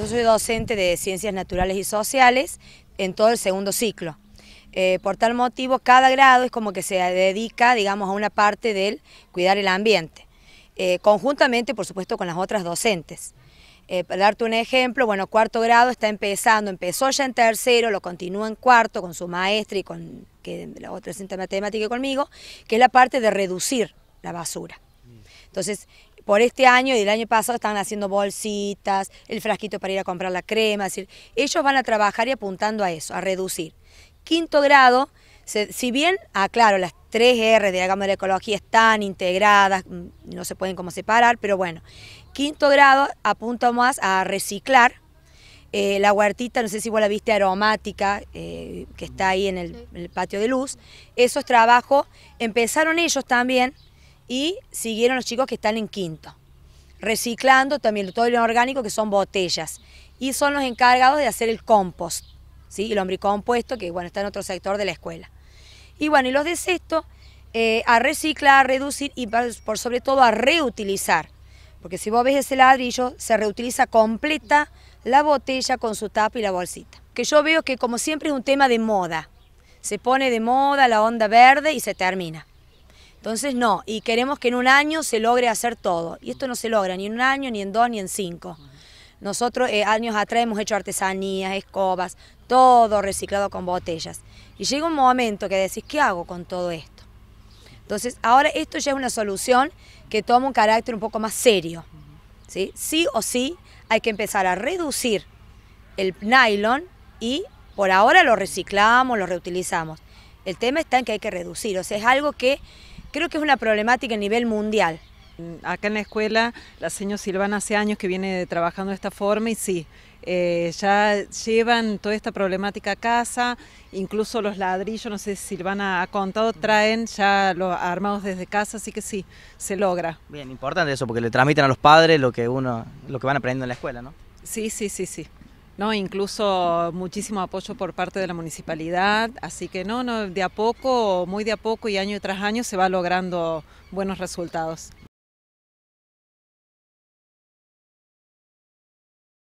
Yo soy docente de Ciencias Naturales y Sociales en todo el segundo ciclo. Eh, por tal motivo, cada grado es como que se dedica, digamos, a una parte del cuidar el ambiente, eh, conjuntamente, por supuesto, con las otras docentes. Eh, para darte un ejemplo, bueno, cuarto grado está empezando, empezó ya en tercero, lo continúa en cuarto con su maestra y con que, la otra docente matemática y conmigo, que es la parte de reducir la basura. Entonces, por este año y el año pasado están haciendo bolsitas, el frasquito para ir a comprar la crema, decir, ellos van a trabajar y apuntando a eso, a reducir. Quinto grado, si bien, aclaro, ah, las tres R de la gama de la ecología están integradas, mm, no se pueden como separar, pero bueno, quinto grado apunta más a reciclar, eh, la huertita, no sé si vos la viste, aromática, eh, que está ahí en el patio de luz, esos trabajos empezaron ellos también, y siguieron los chicos que están en quinto. Reciclando también todo lo orgánico que son botellas y son los encargados de hacer el compost, ¿sí? el compuesto, que bueno, está en otro sector de la escuela. Y bueno, y los de sexto eh, a reciclar, a reducir y por sobre todo a reutilizar. Porque si vos ves ese ladrillo, se reutiliza completa la botella con su tapa y la bolsita. Que yo veo que como siempre es un tema de moda. Se pone de moda la onda verde y se termina. Entonces no, y queremos que en un año se logre hacer todo. Y esto no se logra ni en un año, ni en dos, ni en cinco. Nosotros eh, años atrás hemos hecho artesanías, escobas, todo reciclado con botellas. Y llega un momento que decís, ¿qué hago con todo esto? Entonces ahora esto ya es una solución que toma un carácter un poco más serio. ¿sí? sí o sí hay que empezar a reducir el nylon y por ahora lo reciclamos, lo reutilizamos. El tema está en que hay que reducir, o sea, es algo que Creo que es una problemática a nivel mundial. Mm, acá en la escuela, la señora Silvana hace años que viene trabajando de esta forma y sí, eh, ya llevan toda esta problemática a casa, incluso los ladrillos, no sé si Silvana ha contado, mm. traen ya los armados desde casa, así que sí, se logra. Bien, importante eso, porque le transmiten a los padres lo que uno, lo que van aprendiendo en la escuela, ¿no? Sí, sí, sí, sí. No, incluso muchísimo apoyo por parte de la municipalidad, así que no, no, de a poco, muy de a poco y año tras año se va logrando buenos resultados.